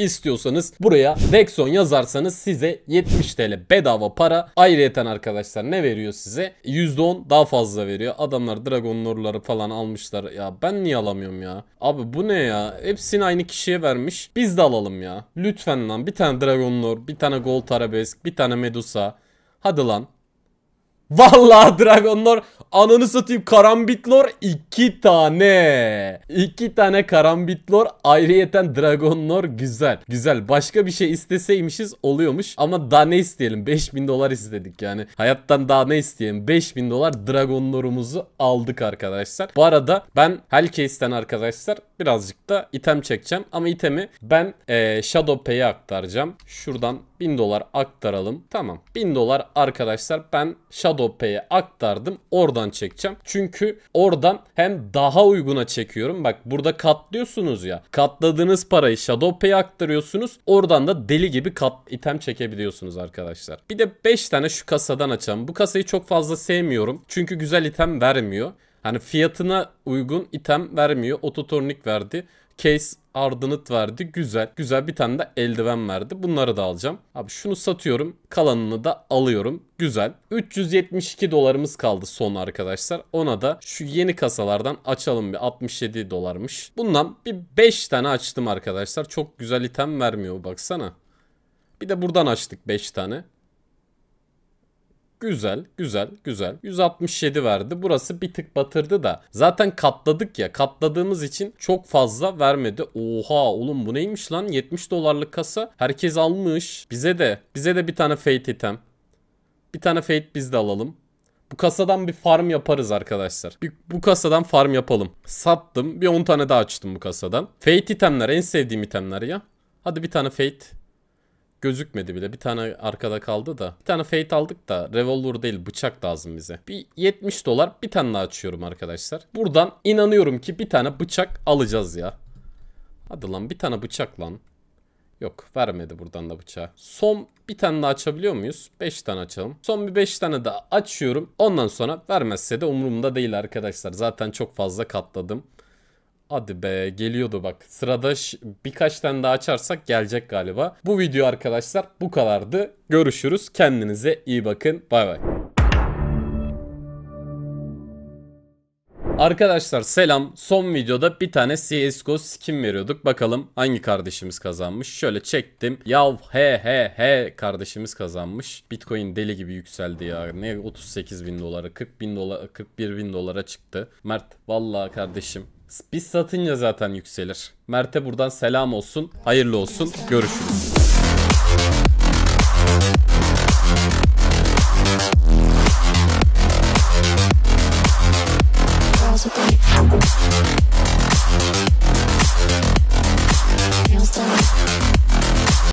istiyorsanız buraya Dexon yazarsanız size 70 TL bedava para. Ayrıyeten arkadaşlar ne veriyor size? %10 daha fazla veriyor. Adamlar Dragon Lord'ları falan almışlar. Ya ben niye alamıyorum ya? Abi bu ne ya? Hepsini aynı kişiye vermiş. Biz de alalım ya. Lütfen lan bir tane Dragon Lord, bir tane Gold Arabesk, bir tane Medusa. Hadi lan. Vallahi dragonlar ananı satayım Karambitlor 2 tane. 2 tane Karambitlor ayrıyeten dragonlar güzel. Güzel başka bir şey isteseymişiz oluyormuş ama daha ne isteyelim 5000 dolar istedik yani. Hayattan daha ne isteyelim 5000 dolar dragonlarımızı aldık arkadaşlar. Bu arada ben Hellcase'den arkadaşlar birazcık da item çekeceğim ama itemi ben ee, Shadow Pay'e aktaracağım. Şuradan 1000 dolar aktaralım. Tamam 1000 dolar arkadaşlar ben Shadow Adobe'ye aktardım. Oradan çekeceğim. Çünkü oradan hem daha uyguna çekiyorum. Bak burada katlıyorsunuz ya. Katladığınız parayı Shadowpay'e aktarıyorsunuz. Oradan da deli gibi kat item çekebiliyorsunuz arkadaşlar. Bir de 5 tane şu kasadan açalım. Bu kasayı çok fazla sevmiyorum. Çünkü güzel item vermiyor. Hani fiyatına uygun item vermiyor. Ototornik verdi. Case Ardınıt verdi. Güzel. Güzel bir tane de eldiven verdi. Bunları da alacağım. Abi şunu satıyorum. Kalanını da alıyorum. Güzel. 372 dolarımız kaldı son arkadaşlar. Ona da şu yeni kasalardan açalım bir 67 dolarmış. Bundan bir 5 tane açtım arkadaşlar. Çok güzel item vermiyor baksana. Bir de buradan açtık 5 tane. Güzel, güzel, güzel. 167 verdi. Burası bir tık batırdı da. Zaten katladık ya. Katladığımız için çok fazla vermedi. Oha oğlum bu neymiş lan? 70 dolarlık kasa. Herkes almış. Bize de, bize de bir tane fate item. Bir tane fate biz de alalım. Bu kasadan bir farm yaparız arkadaşlar. Bir, bu kasadan farm yapalım. Sattım. Bir 10 tane daha açtım bu kasadan. Fate itemler en sevdiğim itemler ya. Hadi bir tane fate gözükmedi bile. Bir tane arkada kaldı da. Bir tane Fate aldık da revolver değil bıçak lazım bize. Bir 70 dolar bir tane daha açıyorum arkadaşlar. Buradan inanıyorum ki bir tane bıçak alacağız ya. Hadi lan bir tane bıçak lan. Yok vermedi buradan da bıçağı. Son bir tane daha açabiliyor muyuz? 5 tane açalım. Son bir 5 tane daha açıyorum. Ondan sonra vermezse de umurumda değil arkadaşlar. Zaten çok fazla katladım. Hadi be geliyordu bak. Sırada birkaç tane daha açarsak gelecek galiba. Bu video arkadaşlar bu kadardı. Görüşürüz. Kendinize iyi bakın. Bay bay. Arkadaşlar selam. Son videoda bir tane CSGO skin veriyorduk. Bakalım hangi kardeşimiz kazanmış. Şöyle çektim. Yav he he he kardeşimiz kazanmış. Bitcoin deli gibi yükseldi ya. Ne 38 bin dolara 40 bin dolara 41 bin dolara çıktı. Mert vallahi kardeşim biz satınca zaten yükselir. Mert'e buradan selam olsun. Hayırlı olsun. Görüşürüz. Nails